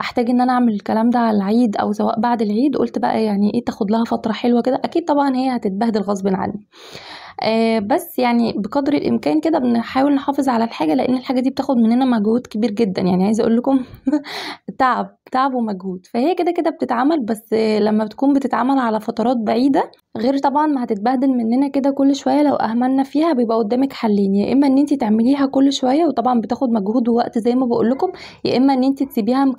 أحتاج إن أنا أعمل الكلام ده على العيد أو سواء بعد العيد، قُلت بقى يعني إيه تاخد لها فترة حلوة كده، أكيد طبعًا هي هتتبهدل غصبٍ عني. آه، بس يعني بقدر الامكان كده بنحاول نحافظ على الحاجه لان الحاجه دي بتاخد مننا مجهود كبير جدا يعني عايزه اقول لكم تعب تعب ومجهود فهي كده كده بتتعمل بس لما بتكون بتتعمل على فترات بعيده غير طبعا ما هتتبهدل مننا كده كل شويه لو اهملنا فيها بيبقى قدامك حلين يا اما ان انت تعمليها كل شويه وطبعا بتاخد مجهود ووقت زي ما بقول لكم يا اما ان انت تسيبيها مكرره